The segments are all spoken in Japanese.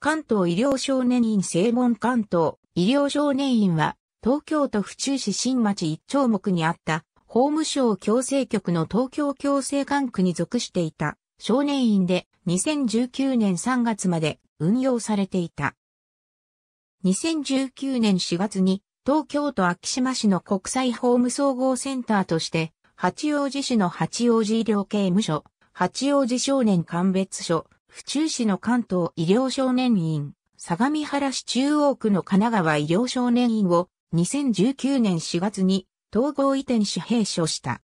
関東医療少年院正門関東医療少年院は、東京都府中市新町一丁目にあった、法務省矯正局の東京矯正管区に属していた少年院で2019年3月まで運用されていた。2019年4月に東京都秋島市の国際法務総合センターとして、八王子市の八王子医療刑務所、八王子少年鑑別所、府中市の関東医療少年院、相模原市中央区の神奈川医療少年院を2019年4月に統合移転し閉所した。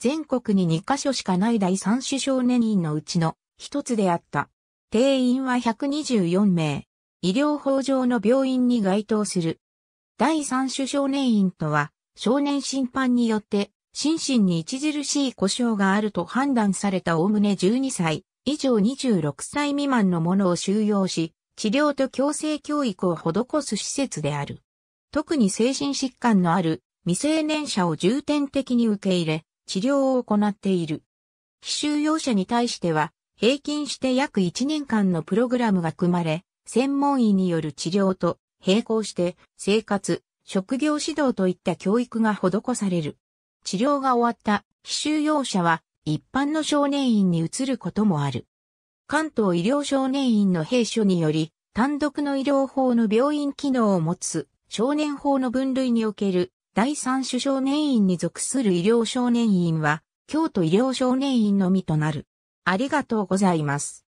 全国に2カ所しかない第三種少年院のうちの一つであった。定員は124名。医療法上の病院に該当する。第三種少年院とは、少年審判によって、心身に著しい故障があると判断されたおおむね12歳以上26歳未満の者を収容し、治療と強制教育を施す施設である。特に精神疾患のある未成年者を重点的に受け入れ、治療を行っている。非収容者に対しては、平均して約1年間のプログラムが組まれ、専門医による治療と並行して生活、職業指導といった教育が施される。治療が終わった非収容者は一般の少年院に移ることもある。関東医療少年院の閉所により、単独の医療法の病院機能を持つ少年法の分類における第三種少年院に属する医療少年院は、京都医療少年院のみとなる。ありがとうございます。